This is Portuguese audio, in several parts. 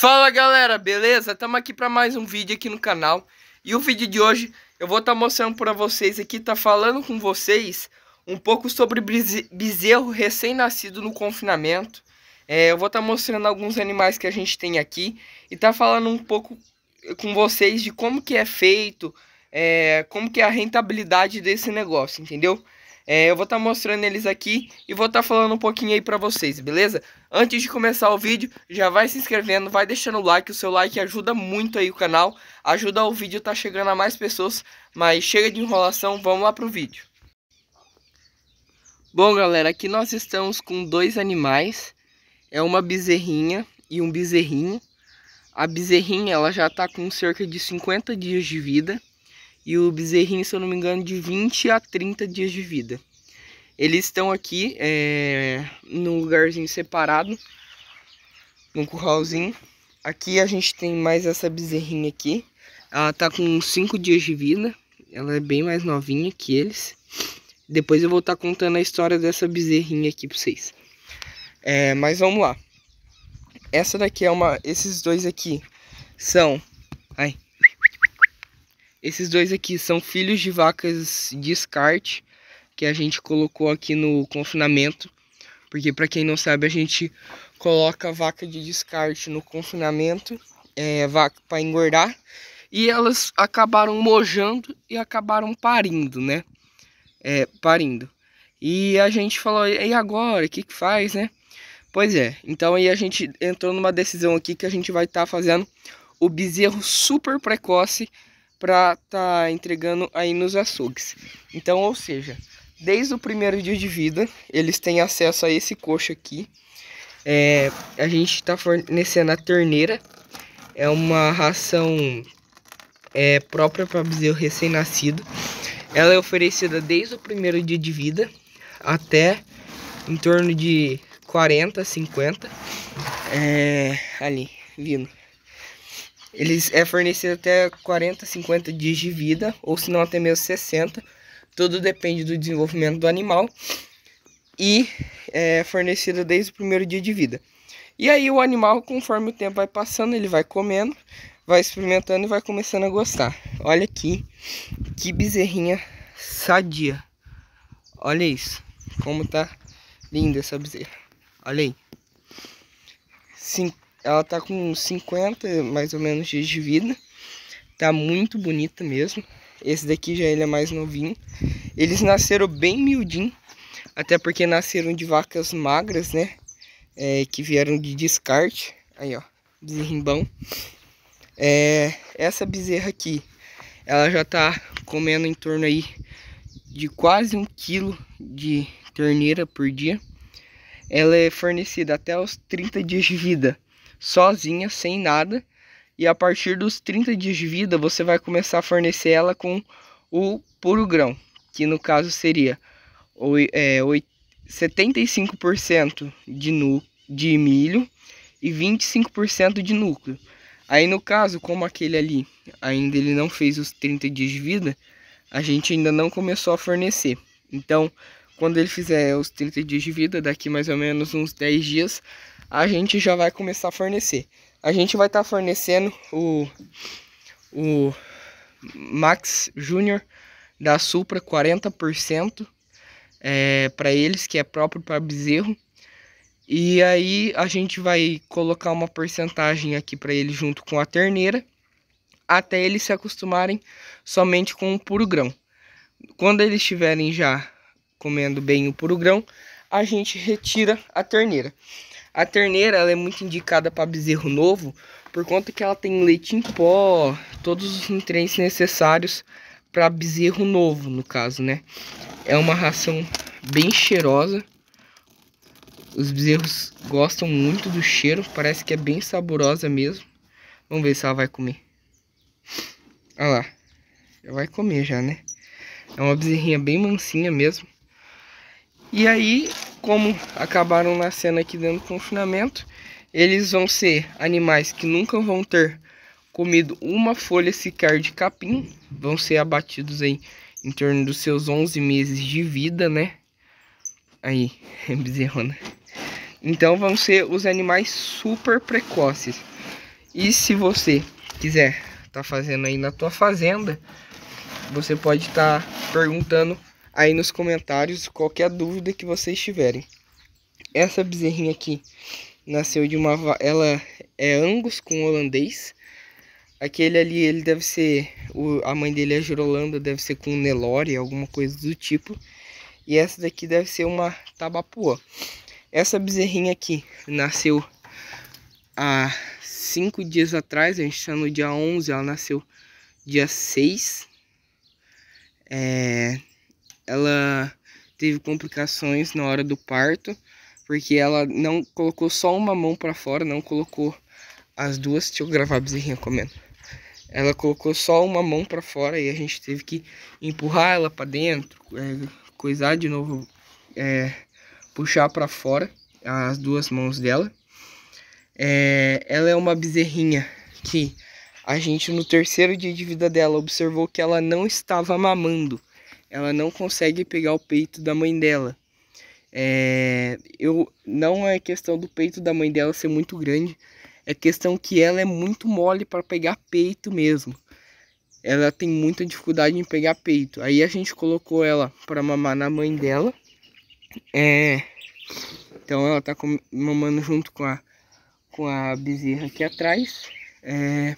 Fala galera, beleza? Estamos aqui para mais um vídeo aqui no canal E o vídeo de hoje eu vou estar tá mostrando para vocês aqui, tá falando com vocês Um pouco sobre bezerro recém-nascido no confinamento é, Eu vou estar tá mostrando alguns animais que a gente tem aqui E tá falando um pouco com vocês de como que é feito é, Como que é a rentabilidade desse negócio, entendeu? É, eu vou estar tá mostrando eles aqui e vou estar tá falando um pouquinho aí pra vocês, beleza? Antes de começar o vídeo, já vai se inscrevendo, vai deixando o like, o seu like ajuda muito aí o canal, ajuda o vídeo tá chegando a mais pessoas, mas chega de enrolação, vamos lá pro vídeo. Bom galera, aqui nós estamos com dois animais, é uma bezerrinha e um bezerrinho. A bezerrinha ela já está com cerca de 50 dias de vida e o bezerrinho, se eu não me engano, de 20 a 30 dias de vida. Eles estão aqui é, num lugarzinho separado, num curralzinho. Aqui a gente tem mais essa bezerrinha aqui. Ela tá com 5 dias de vida. Ela é bem mais novinha que eles. Depois eu vou estar tá contando a história dessa bezerrinha aqui para vocês. É, mas vamos lá. Essa daqui é uma... Esses dois aqui são... Ai, esses dois aqui são filhos de vacas descarte que a gente colocou aqui no confinamento. Porque para quem não sabe, a gente coloca vaca de descarte no confinamento, é, vaca para engordar, e elas acabaram mojando e acabaram parindo, né? É, parindo. E a gente falou, e agora, o que que faz, né? Pois é, então aí a gente entrou numa decisão aqui que a gente vai estar tá fazendo o bezerro super precoce para estar tá entregando aí nos açougues. Então, ou seja, desde o primeiro dia de vida, eles têm acesso a esse coxo aqui. É, a gente está fornecendo a terneira, é uma ração é, própria para bezerro recém-nascido. Ela é oferecida desde o primeiro dia de vida até em torno de 40, 50. É, ali, vindo. Eles é fornecido até 40, 50 dias de vida, ou se não até mesmo 60. Tudo depende do desenvolvimento do animal. E é fornecido desde o primeiro dia de vida. E aí o animal, conforme o tempo vai passando, ele vai comendo, vai experimentando e vai começando a gostar. Olha aqui, que bezerrinha sadia. Olha isso, como tá linda essa bezerra. Olha aí. Ela tá com 50 mais ou menos dias de vida. Tá muito bonita mesmo. Esse daqui já ele é mais novinho. Eles nasceram bem miudinho. Até porque nasceram de vacas magras, né? É, que vieram de descarte. Aí, ó. Bezerrimbão. É, essa bezerra aqui. Ela já tá comendo em torno aí de quase um quilo de terneira por dia. Ela é fornecida até os 30 dias de vida sozinha, sem nada, e a partir dos 30 dias de vida você vai começar a fornecer ela com o puro grão, que no caso seria 75% é, de, nu, de milho e 25% de núcleo. Aí no caso, como aquele ali ainda ele não fez os 30 dias de vida, a gente ainda não começou a fornecer. Então, quando ele fizer os 30 dias de vida, daqui mais ou menos uns 10 dias, a gente já vai começar a fornecer. A gente vai estar tá fornecendo o, o Max Júnior da Supra 40% é, para eles, que é próprio para bezerro. E aí a gente vai colocar uma porcentagem aqui para ele junto com a terneira, até eles se acostumarem somente com o puro grão. Quando eles estiverem já comendo bem o puro grão, a gente retira a terneira. A terneira ela é muito indicada para bezerro novo, por conta que ela tem leite em pó, todos os nutrientes necessários para bezerro novo, no caso, né? É uma ração bem cheirosa. Os bezerros gostam muito do cheiro, parece que é bem saborosa mesmo. Vamos ver se ela vai comer. Olha lá, já vai comer já, né? É uma bezerrinha bem mansinha mesmo. E aí, como acabaram nascendo aqui dentro do confinamento, eles vão ser animais que nunca vão ter comido uma folha sequer de capim, vão ser abatidos aí em torno dos seus 11 meses de vida, né? Aí, bezerrona. Então vão ser os animais super precoces. E se você quiser tá fazendo aí na tua fazenda, você pode estar tá perguntando aí nos comentários qualquer dúvida que vocês tiverem. Essa bezerrinha aqui nasceu de uma ela é angus com holandês. Aquele ali, ele deve ser o, a mãe dele é girolanda, deve ser com Nelore, alguma coisa do tipo. E essa daqui deve ser uma tabapuã. Essa bezerrinha aqui nasceu há cinco dias atrás, a gente está no dia 11, ela nasceu dia 6. É, ela teve complicações na hora do parto, porque ela não colocou só uma mão para fora, não colocou as duas. Deixa eu gravar a bezerrinha comendo. Ela colocou só uma mão para fora e a gente teve que empurrar ela para dentro, é, coisar de novo, é, puxar para fora as duas mãos dela. É, ela é uma bezerrinha que a gente no terceiro dia de vida dela observou que ela não estava mamando ela não consegue pegar o peito da mãe dela. É, eu não é questão do peito da mãe dela ser muito grande, é questão que ela é muito mole para pegar peito mesmo. Ela tem muita dificuldade em pegar peito. Aí a gente colocou ela para mamar na mãe dela. É, então ela tá com, mamando junto com a com a bezerra aqui atrás. É,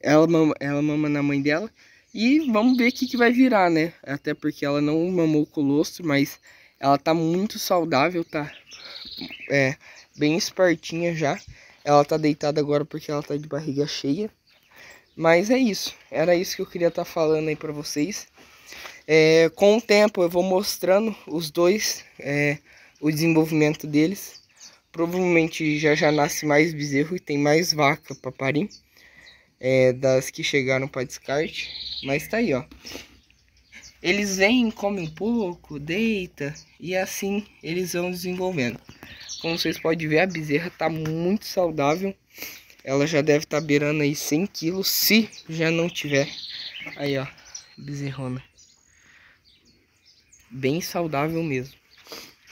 ela, mama, ela mama na mãe dela. E vamos ver o que, que vai virar, né? Até porque ela não mamou colostro, mas ela tá muito saudável, tá é, bem espertinha já. Ela tá deitada agora porque ela tá de barriga cheia. Mas é isso. Era isso que eu queria estar tá falando aí pra vocês. É, com o tempo eu vou mostrando os dois, é, o desenvolvimento deles. Provavelmente já já nasce mais bezerro e tem mais vaca pra parir é, das que chegaram para descarte. Mas tá aí, ó. Eles vêm, comem um pouco, deita e assim eles vão desenvolvendo. Como vocês podem ver, a bezerra tá muito saudável. Ela já deve estar tá beirando aí 100 quilos, se já não tiver. Aí, ó, bezerrona. Bem saudável mesmo.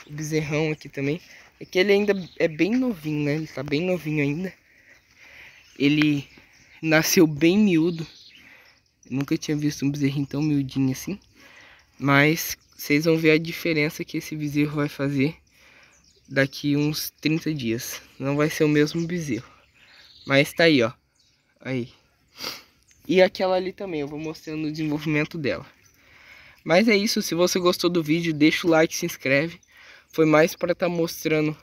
O bezerrão aqui também. É que ele ainda é bem novinho, né? Ele tá bem novinho ainda. Ele Nasceu bem miúdo. Nunca tinha visto um bezerrinho tão miudinho assim. Mas vocês vão ver a diferença que esse bezerro vai fazer daqui uns 30 dias. Não vai ser o mesmo bezerro. Mas tá aí, ó. Aí. E aquela ali também, eu vou mostrando o desenvolvimento dela. Mas é isso, se você gostou do vídeo, deixa o like, se inscreve. Foi mais para estar tá mostrando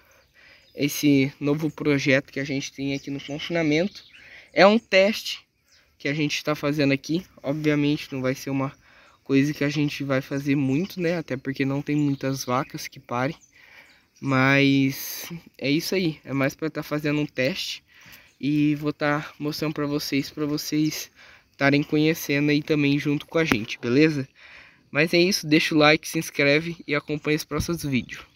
esse novo projeto que a gente tem aqui no confinamento. É um teste que a gente está fazendo aqui. Obviamente não vai ser uma coisa que a gente vai fazer muito, né? Até porque não tem muitas vacas que parem. Mas é isso aí. É mais para estar tá fazendo um teste. E vou estar tá mostrando para vocês, para vocês estarem conhecendo aí também junto com a gente, beleza? Mas é isso, deixa o like, se inscreve e acompanha os próximos vídeos.